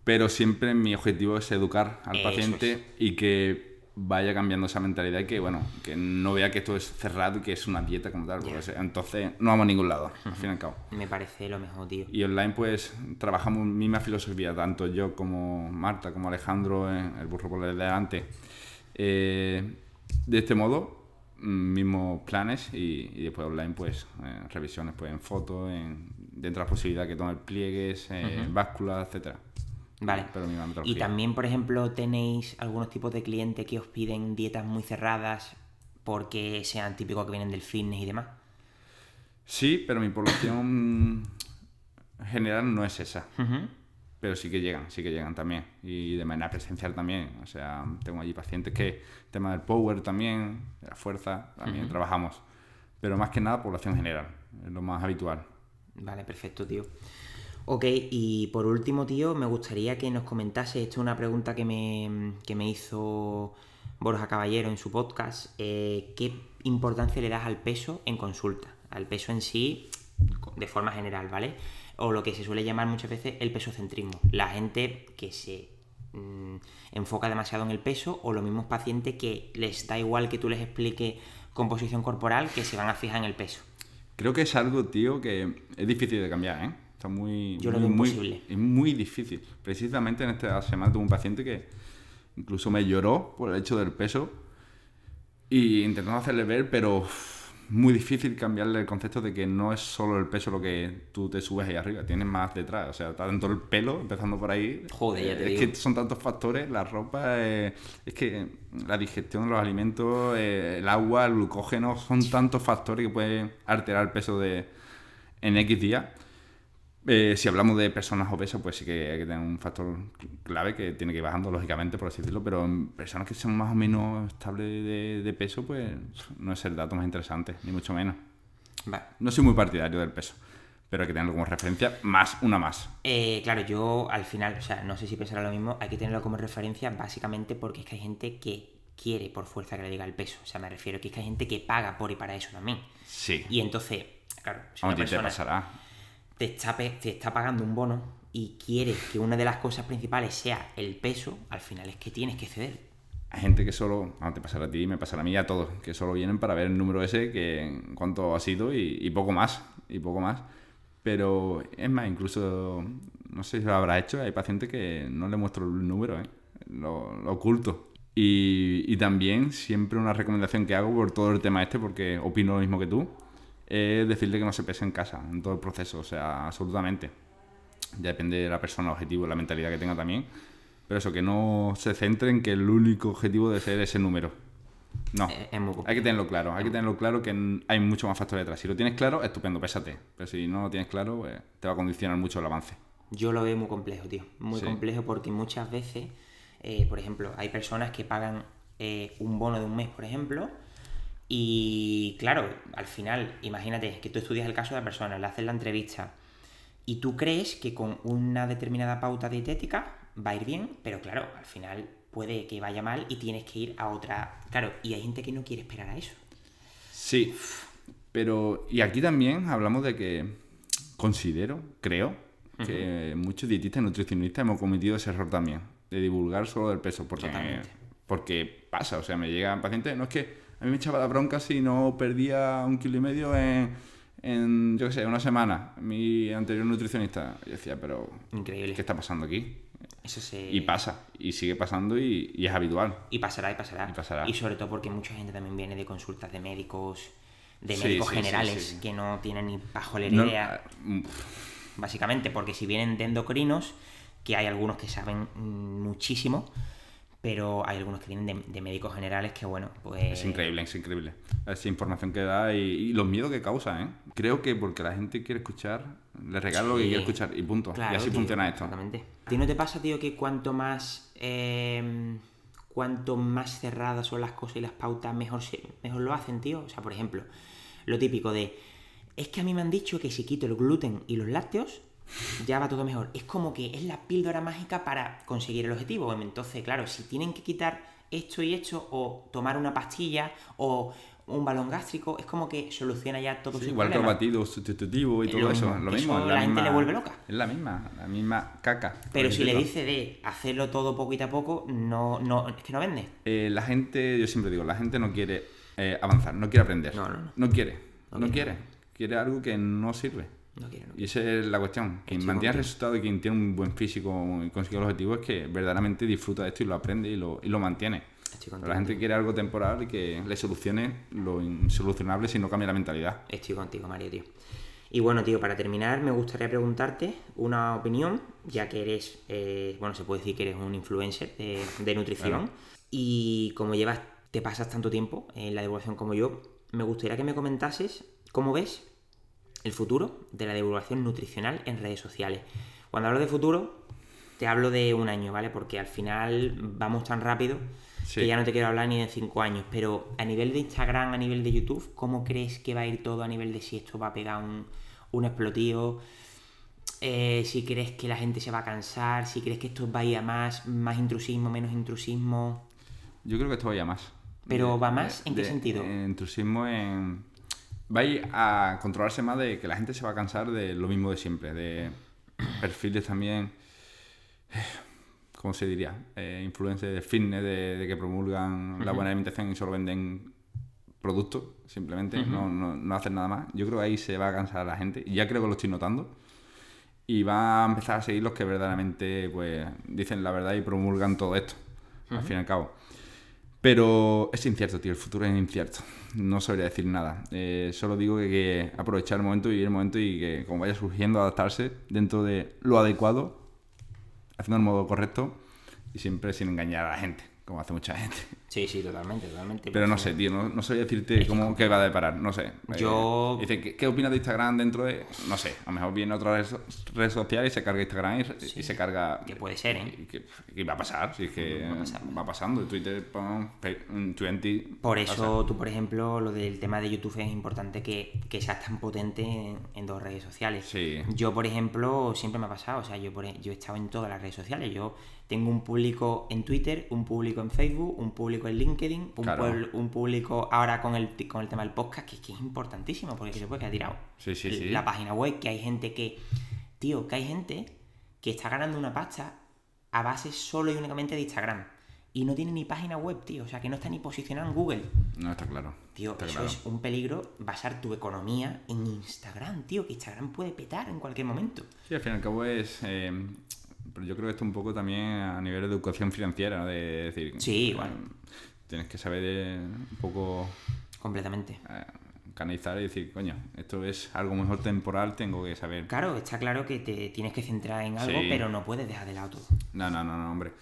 pero siempre mi objetivo es educar al paciente y que vaya cambiando esa mentalidad y que, bueno, que no vea que esto es cerrado y que es una dieta como tal, entonces no vamos a ningún lado, al fin y al cabo. Me parece lo mejor, tío. Y online, pues, trabajamos misma filosofía, tanto yo como Marta, como Alejandro, en eh, el burro por delante. Eh, de este modo, mm, mismos planes y, después online, pues eh, revisiones pues, en fotos, dentro de la posibilidad que tomar pliegues, eh, básculas, etcétera. Vale. Pero y también, por ejemplo, tenéis algunos tipos de clientes que os piden dietas muy cerradas porque sean típicos que vienen del fitness y demás. Sí, pero mi población mm, general no es esa pero sí que llegan, sí que llegan también. Y de manera presencial también. O sea, tengo allí pacientes que, tema del power también, de la fuerza, también trabajamos. Pero más que nada, población general, es lo más habitual. Vale, perfecto, tío. Ok, y por último, tío, me gustaría que nos comentase, esto es una pregunta que me, que me hizo Borja Caballero en su podcast, eh, ¿qué importancia le das al peso en consulta? Al peso en sí, de forma general, ¿vale? o lo que se suele llamar muchas veces el pesocentrismo. La gente que se mm, enfoca demasiado en el peso o los mismos pacientes que les da igual que tú les expliques composición corporal que se van a fijar en el peso. Creo que es algo, tío, que es difícil de cambiar, ¿eh? Está muy... imposible. Es muy difícil. Precisamente en esta semana tuve un paciente que incluso me lloró por el hecho del peso y intentando hacerle ver, pero muy difícil cambiarle el concepto de que no es solo el peso lo que tú te subes ahí arriba, tienes más detrás. O sea, tanto el pelo, empezando por ahí. Joder, ya te Es que son tantos factores, la ropa, eh, es que la digestión de los alimentos, eh, el agua, el glucógeno, son tantos factores que pueden alterar el peso de, en X días. Eh, si hablamos de personas obesas, pues sí que hay que tener un factor clave que tiene que ir bajando, lógicamente, por decirlo, pero en personas que son más o menos estables de, peso, pues no es el dato más interesante, ni mucho menos. No soy muy partidario del peso, pero hay que tenerlo como referencia, más una más. Eh, claro, yo al final, o sea, no sé si pensará lo mismo, hay que tenerlo como referencia básicamente porque es que hay gente que quiere por fuerza que le diga el peso, o sea, me refiero que es que hay gente que paga por y para eso también. Sí. Y entonces, claro, si no. te pasará te está, te está pagando un bono y quieres que una de las cosas principales sea el peso, al final es que tienes que ceder. Hay gente que solo, ah, te pasará a ti, me pasará a mí y a todos, que solo vienen para ver el número ese, que cuánto ha sido y, poco más, y poco más. Pero es más, incluso, no sé si lo habrá hecho, hay pacientes que no le muestro el número, ¿eh? lo, oculto. Y, y, también siempre una recomendación que hago por todo el tema este, porque opino lo mismo que tú, es decirle que no se pese en casa, en todo el proceso, o sea, absolutamente. Ya depende de la persona, el objetivo, la mentalidad que tenga también. Pero eso, que no se centre en que el único objetivo de ser ese número. No, eh, hay que tenerlo claro, hay que tenerlo claro que hay mucho más factores detrás. Si lo tienes claro, estupendo, pésate. Pero si no lo tienes claro, pues, te va a condicionar mucho el avance. Yo lo veo muy complejo, tío. Muy complejo porque muchas veces, eh, por ejemplo, hay personas que pagan eh, un bono de un mes, por ejemplo, y claro, al final, imagínate que tú estudias el caso de la persona, le haces la entrevista y tú crees que con una determinada pauta dietética va a ir bien, pero claro, al final puede que vaya mal y tienes que ir a otra. Claro, y hay gente que no quiere esperar a eso. Sí, pero. Y aquí también hablamos de que considero, creo, que muchos dietistas y nutricionistas hemos cometido ese error también, de divulgar solo del peso, por Totalmente. porque pasa, o sea, me llegan pacientes, no es que a mí me echaba la bronca si no perdía un kilo y medio en, yo qué sé, una semana, mi anterior nutricionista. decía, pero... Increíble. ¿Qué está pasando aquí? Eso sí. Y pasa, y sigue pasando y, es habitual. Y pasará, y pasará, y pasará. Y sobre todo porque mucha gente también viene de consultas de médicos, de médicos generales, que no tienen ni bajo idea. Ah, mm, Básicamente, porque si vienen de endocrinos, que hay algunos que saben mm, muchísimo, pero hay algunos que vienen de, médicos generales que, bueno, pues... Es increíble, es increíble. Esa información que da y, los miedos que causa, ¿eh? Creo que porque la gente quiere escuchar, le regalo lo que quiere escuchar y punto. y así funciona esto. Exactamente. ¿A ti no te pasa, tío, que cuanto más... Eh, cuanto más cerradas son las cosas y las pautas, mejor, mejor lo hacen, tío? O sea, por ejemplo, lo típico de... Es que a mí me han dicho que si quito el gluten y los lácteos, ya va todo mejor. Es como que es la píldora mágica para conseguir el objetivo. Entonces, claro, si tienen que quitar esto y esto, o tomar una pastilla, o un balón gástrico, es como que soluciona ya todo sí, Igual que batido sustitutivo y todo eso, lo mismo. la, gente le vuelve loca. Es la misma, la misma caca. Pero si le dice de hacerlo todo poquito a poco, no, no, es que no vende. Eh, la gente, yo siempre digo, la gente no quiere eh, avanzar, no quiere aprender. No, no. quiere, no, quiere. Quiere algo que no sirve. Y esa es la cuestión. Quien mantiene el resultado y quien tiene un buen físico y consigue el objetivo es que verdaderamente disfruta de esto y lo aprende y lo, mantiene. la gente quiere algo temporal y que le solucione lo insolucionable si no cambia la mentalidad. Estoy contigo, Mario, tío. Y bueno, tío, para terminar, me gustaría preguntarte una opinión, ya que eres, eh, bueno, se puede decir que eres un influencer de, nutrición. Y como llevas, te pasas tanto tiempo en la divulgación como yo, me gustaría que me comentases cómo ves el futuro de la divulgación nutricional en redes sociales. Cuando hablo de futuro, te hablo de un año, ¿vale? Porque al final vamos tan rápido que ya no te quiero hablar ni de cinco años. Pero a nivel de Instagram, a nivel de YouTube, ¿cómo crees que va a ir todo a nivel de si esto va a pegar un, un explotivo? Eh, si crees que la gente se va a cansar, si crees que esto va a ir a más, más intrusismo, menos intrusismo. Yo creo que esto va a ir a más. ¿Pero va más? ¿En qué sentido? Intrusismo en va a, a controlarse más de que la gente se va a cansar de lo mismo de siempre, de perfiles también, ¿cómo se diría? Eh, influencers de fitness, de, que promulgan la buena alimentación y solo venden productos, simplemente, no, no, no, hacen nada más. Yo creo que ahí se va a cansar la gente, y ya creo que lo estoy notando. Y va a empezar a seguir los que verdaderamente pues, dicen la verdad y promulgan todo esto, al fin y al cabo. Pero es incierto, tío, el futuro es incierto. No sabría decir nada. Eh, solo digo que, que, aprovechar el momento, vivir el momento y que como vaya surgiendo, adaptarse dentro de lo adecuado, haciendo el modo correcto y siempre sin engañar a la gente, como hace mucha gente. Sí, sí, totalmente, totalmente. Pero no sé, tío, no, no sé decirte cómo que va a deparar, no sé. Eh, yo... ¿qué, opinas de Instagram dentro de...? No sé, a lo mejor viene otra red, redes social y se carga Instagram y, se carga... Que puede ser, ¿eh? Que, va a pasar, si que va, pasar, va pasando. Twitter, pam, twenty. Por eso tú, por ejemplo, lo del tema de YouTube es importante que, que seas tan potente en, dos redes sociales. Sí. Yo, por ejemplo, siempre me ha pasado, o sea, yo, e, yo he estado en todas las redes sociales, yo tengo un público en Twitter, un público en Facebook, un público en LinkedIn, un, público ahora con el, con el tema del podcast, que, es importantísimo, porque se que ha tirado sí, sí, sí. la página web, que hay gente que, tío, que hay gente que está ganando una pasta a base solo y únicamente de Instagram. Y no tiene ni página web, tío. O sea, que no está ni posicionado en Google. No, está claro. Tío, eso es un peligro basar tu economía en Instagram, tío. Que Instagram puede petar en cualquier momento. Sí, al fin y al cabo es... Eh, pero yo creo que esto un poco también a nivel de educación financiera, ¿no? de decir. Sí, bueno, Tienes que saber eh, un poco. Completamente. Eh, canalizar y decir, coño, esto es algo mejor temporal, tengo que saber. Claro, está claro que te tienes que centrar en algo, pero no puedes dejar de lado todo. No, no, no, no hombre.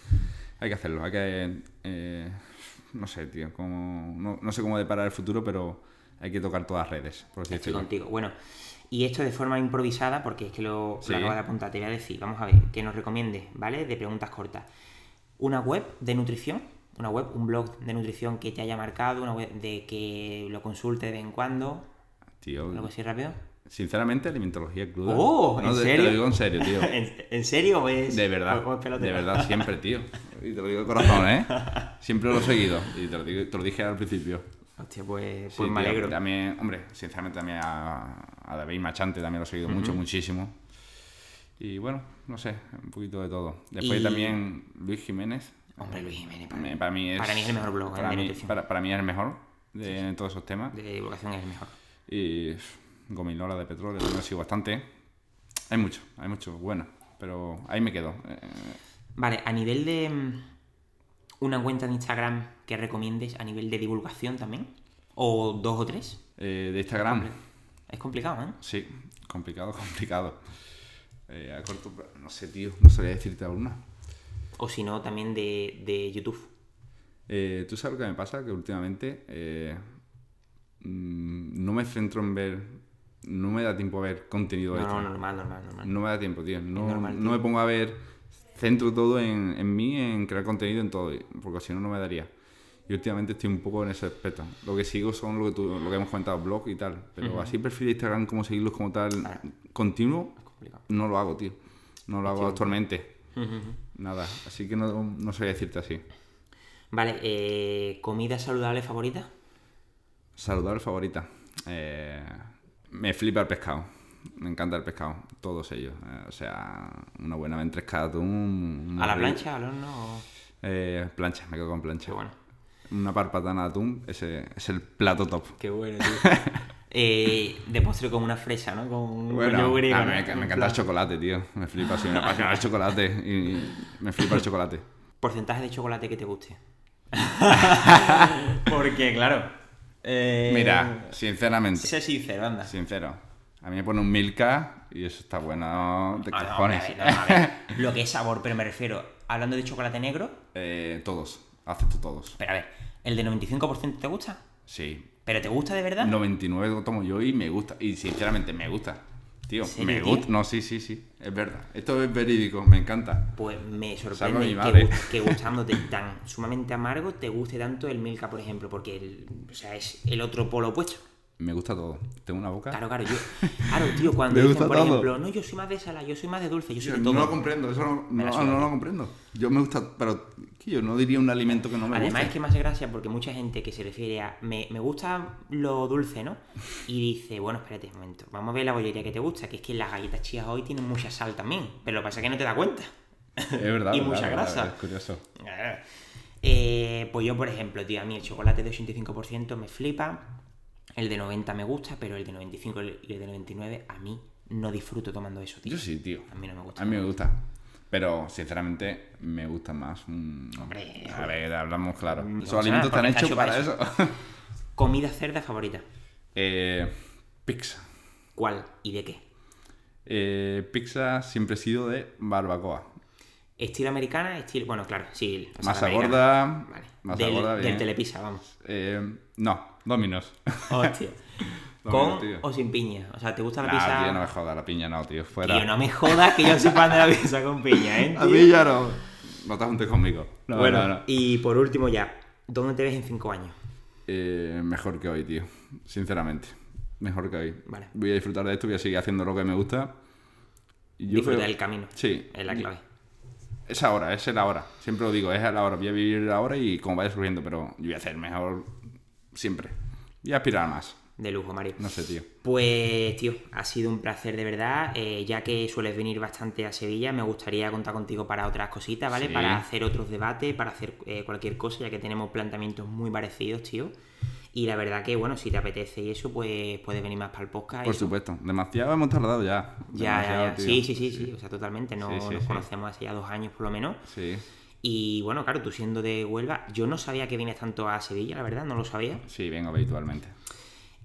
Hay que hacerlo, hay que. Eh, no sé, tío, no, sé cómo deparar el futuro, pero hay que tocar todas las redes. Por Estoy contigo. Bueno, y esto de forma improvisada, porque es que lo, acabo de apuntar, te voy a decir, vamos a ver, que nos recomiende, ¿vale? De preguntas cortas. Una web de nutrición, una web, un blog de nutrición que te haya marcado, una web de que lo consulte de vez en cuando. Tío. Algo así rápido. Sinceramente, alimentología cruda. ¡Oh! ¿En te, serio? Te lo digo en serio, tío. *laughs* ¿En, serio? Es, de verdad. de verdad, siempre, tío. *laughs* Y te lo digo de corazón, ¿eh? Siempre lo he seguido. Y te lo, te lo dije al principio. Hostia, pues, pues me alegro. También, hombre, sinceramente también a, a David Machante también lo he seguido mucho, muchísimo. Y bueno, no sé, un poquito de todo. Después también Luis Jiménez. Hombre, Luis Jiménez, para, mí, es, para mí es el mejor blog. Para, mí, para, mí es el mejor de, todos esos temas. De divulgación es el mejor. Y Gomilora de Petróleo también lo sigo bastante. Hay mucho, hay mucho bueno, pero ahí me quedo. Eh, vale, a nivel de mm, una cuenta de Instagram que recomiendes, a nivel de divulgación también, o dos o tres. Eh, de Instagram. Es complicado, ¿eh? Sí, complicado, *laughs* complicado. Eh, a corto no sé, tío, no sabría decirte alguna. O si no, también de, de YouTube. Eh, ¿Tú sabes lo que me pasa? Que últimamente eh, mm, no me centro en ver, no me da tiempo a ver contenido. No, no, normal, normal, normal. No me da tiempo, tío. No, no me pongo a ver, centro todo en, en, mí, en crear contenido, en todo, porque si no, no me daría. Y últimamente estoy un poco en ese aspecto. Lo que sigo son lo que, lo que hemos comentado, blog y tal. Pero así perfil de Instagram, como seguirlos como tal, ah. continuo, no lo hago, tío. No lo hago actualmente. Nada. Así que no, no decirte así. Vale, eh, ¿comida saludable favorita? Saludable favorita. Eh, me flipa el pescado. Me encanta el pescado, todos ellos. Eh, o sea, una buena ventresca ¿A la plancha, al horno? Eh, plancha, me quedo con plancha. bueno una parpatana de atún ese es el plato top. Qué bueno, tío. *laughs* Eh, de postre con una fresa, ¿no? Con un me, encanta el chocolate, tío. Me flipa, sí, me apasiona el chocolate. Y me flipa el chocolate. Porcentaje de chocolate que te guste. *laughs* Porque, claro. Eh, Mira, sinceramente. Sé sincero, anda. Sincero. A mí me pone un Milka y eso está bueno de ah, cajones. *laughs* Lo que es sabor, pero me refiero, hablando de chocolate negro. Eh, todos. Acepto todos. Pero a ver, ¿el de 95% te gusta? Sí. ¿Pero te gusta de verdad? 99 lo tomo yo y me gusta. Y sinceramente me gusta. Tío, me gusta. No, sí, sí, sí. Es verdad. Esto es verídico, me encanta. Pues me sorprende que, *laughs* gustándote tan sumamente amargo te guste tanto el Milka, por ejemplo, porque sea, es el otro polo opuesto me gusta todo. Tengo una boca. Claro, claro, yo. Claro, tío, *laughs* cuando por ejemplo, no, yo soy más de salada, yo soy más de dulce, yo soy de todo. No lo comprendo, eso no, no, lo comprendo. Yo me gusta, pero yo no diría un alimento que no me Además, gusta. Además, es que me hace gracia porque mucha gente que se refiere a me, gusta lo dulce, ¿no? Y dice, bueno, espérate un momento, vamos a ver la bollería que te gusta, que es que las galletas chías hoy tienen mucha sal también, pero lo que pasa es que no te das cuenta. Es verdad. *laughs* y mucha grasa. es curioso. Eh, pues yo, por ejemplo, tío, a mí el chocolate de 85% me flipa el de 90 me gusta, pero el de 95 y el de 99 a mí no disfruto tomando eso, tío. Yo sí, tío. A mí no me gusta. A mí me gusta. Pero sinceramente me gusta más. hombre. A ver, hablamos claro. Esos alimentos están hechos para, eso. *laughs* Comida cerda favorita. Eh, pizza. ¿Cuál y de qué? Eh, pizza siempre he sido de barbacoa. Estilo americana, estilo. Bueno, claro, sí. Más gorda. Vale. Masa del, Del telepizza, vamos. Eh, no, Dominos. Hostia. *laughs* con o sin piña. O sea, ¿te gusta la nah, pizza? Tío, no me joda la piña, no, tío. Fuera. Tío, no me jodas que yo soy fan de la pizza con piña, ¿eh? *laughs* A mí ya no. No te juntes conmigo. bueno, y por último ya, ¿dónde te ves en cinco años? Eh, mejor que hoy, tío. Sinceramente. Mejor que hoy. Vale. Voy a disfrutar de esto, voy a seguir haciendo lo que me gusta. Y Disfrutar el camino. Sí. Es la clave. Es ahora, es el ahora. Siempre lo digo, es el ahora. Voy a vivir ahora y como vaya surgiendo, pero yo voy a hacer mejor Siempre. Y aspirar a más. De lujo, Mario. No sé, tío. Pues, tío, ha sido un placer de verdad. Eh, ya que sueles venir bastante a Sevilla, me gustaría contar contigo para otras cositas, ¿vale? Para hacer otros debates, para hacer eh, cualquier cosa, ya que tenemos planteamientos muy parecidos, tío. Y la verdad que, bueno, si te apetece y eso, pues puedes venir más para el podcast. Por supuesto. Demasiado hemos tardado ya. Ya, ya, ya. Sí, sí, sí, sí, O sea, totalmente. No, nos conocemos hace ya dos años por lo menos. Sí. Y bueno, claro, tú siendo de Huelva, yo no sabía que vienes tanto a Sevilla, la verdad, no lo sabía. Sí, vengo habitualmente.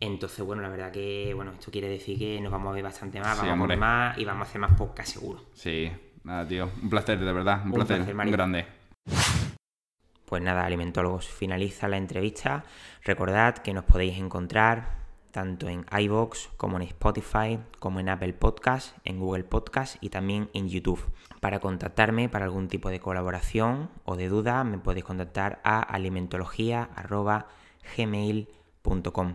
Entonces, bueno, la verdad que, bueno, esto quiere decir que nos vamos a ver bastante más, vamos a ver más y vamos a hacer más podcast seguro. Sí, nada, tío, un placer, de verdad, un, placer, grande. Pues nada, alimentólogos, finaliza la entrevista. Recordad que nos podéis encontrar tanto en iBox como en Spotify, como en Apple Podcast, en Google Podcast y también en YouTube. Para contactarme para algún tipo de colaboración o de duda, me podéis contactar a alimentología.gmail.com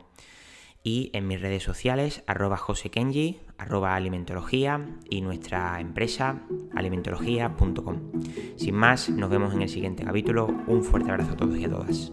y en mis redes sociales, arroba josekenji, arroba alimentología y nuestra empresa alimentología.com. Sin más, nos vemos en el siguiente capítulo. Un fuerte abrazo a todos y a todas.